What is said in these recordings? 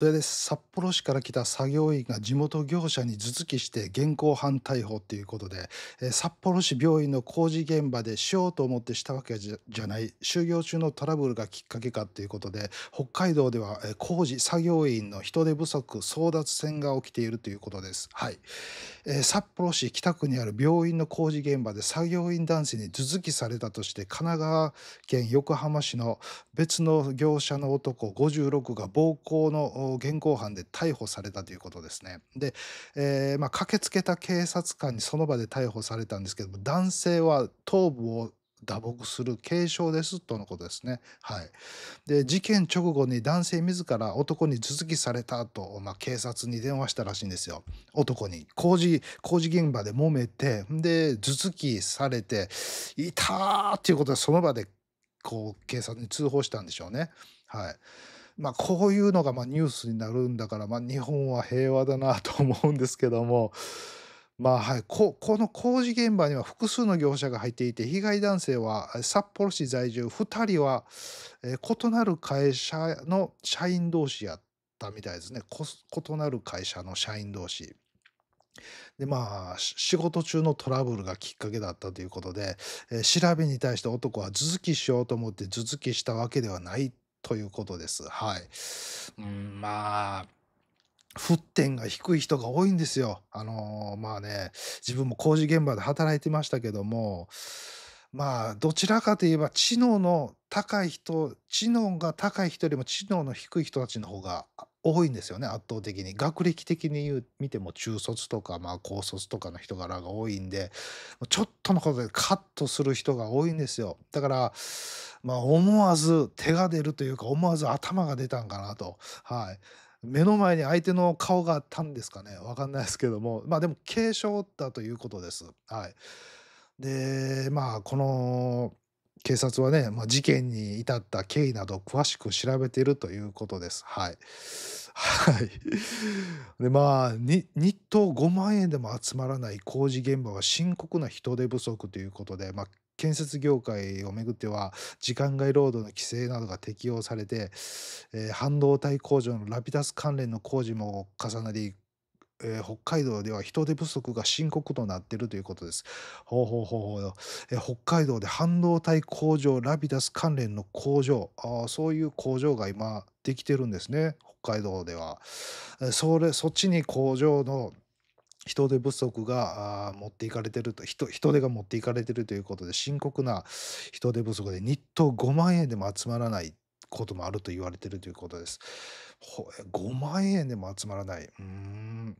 それで札幌市から来た作業員が地元業者に頭突きして現行犯逮捕ということで、え札幌市病院の工事現場でしようと思ってしたわけじゃない就業中のトラブルがきっかけかということで北海道では、工事作業員の人手不足争奪戦が起きているということです、はいえ札幌市北区にある病院の工事現場で作業員男性に頭突きされたとして神奈川県横浜市の別の業者の男56が暴行の現行犯で逮捕されたということですね。で、えー、まあ、駆けつけた警察官にその場で逮捕されたんですけども、男性は頭部を打撲する軽傷ですとのことですね。はい。で、事件直後に男性自ら男に頭突きされたと、まあ、警察に電話したらしいんですよ。男に。工事、工事現場で揉めて、で、頭突きされて、いたーっていうことでその場で、こう、警察に通報したんでしょうね。はい。まあ、こういうのがまニュースになるんだから、まあ、日本は平和だなと思うんですけども。まあはい、ここの工事現場には複数の業者が入っていて被害男性は札幌市在住2人は、え異なる会社の社員同士やったみたいですね異なる会社の社員同士でまあ仕事中のトラブルがきっかけだったということで、えー、調べに対して男は頭突きしようと思って頭突きしたわけではないということです。はい。うん、まあ、沸点が低い人が多いんですよ。あのー、まあね、自分も工事現場で働いてましたけども、まあどちらかといえば知能の高い人知能が高い人よりも知能の低い人たちの方が多いんですよね圧倒的に学歴的に言う見ても中卒とか、まあ、高卒とかの人柄が多いんでちょっとのことでカッとする人が多いんですよだから、まあ、思わず手が出るというか思わず頭が出たんかなとはい目の前に相手の顔があったんですかね分かんないですけどもまあでも軽傷だということですはい。でまあこの警察はね、まあ、事件に至った経緯など詳しく調べているということです。はい。はい。で、まあ、日当5万円でも集まらない工事現場は深刻な人手不足ということで、まあ、建設業界をめぐっては時間外労働の規制などが適用されて、えー、半導体工場のラピダス関連の工事も重なりえー、北海道では人手不足が深刻となっているということです。ほうほうほうほう、えー、北海道で半導体工場、ラビダス関連の工場、あそういう工場が今できてるんですね、北海道では。えー、それそっちに工場の人手不足が持っていかれてると人手が持っていかれてるということで深刻な人手不足で日当5万円でも集まらないこともあると言われてるということです。5万円でも集まらない。うーん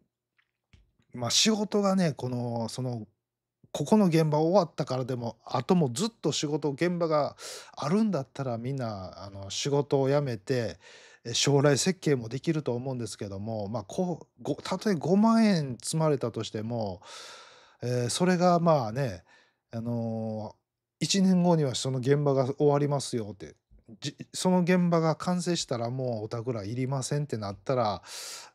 まあ、仕事がねこのそのここの現場終わったからでもあともずっと仕事現場があるんだったらみんなあの仕事を辞めて将来設計もできると思うんですけども、まあ、こうたとえ5万円積まれたとしても、えー、それがまあね、あのー、1年後にはその現場が終わりますよってその現場が完成したらもうお宅らいりませんってなったら、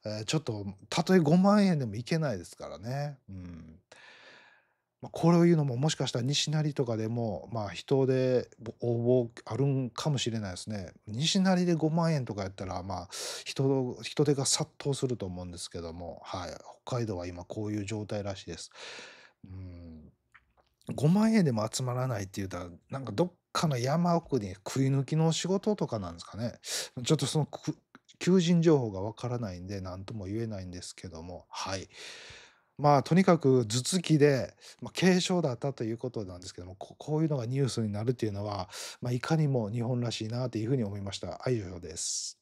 えー、ちょっとたとえ5万円でもいけないですからね。うんまあ、これを言うのももしかしたら西成とかでも、まあ、人で応募あるんかもしれないですね。西成で5万円とかやったら、まあ人、人手が殺到すると思うんですけども、はい、北海道は今こういう状態らしいです。うん5万円でも集まらないって言うたらなんかどっかの山奥に食い抜きの仕事とかなんですかね。ちょっとその求人情報がわからないんで何とも言えないんですけども、はい。まあとにかく頭突きで、まあ、軽症だったということなんですけどもこういうのがニュースになるっていうのは、まあ、いかにも日本らしいなというふうに思いました。愛情です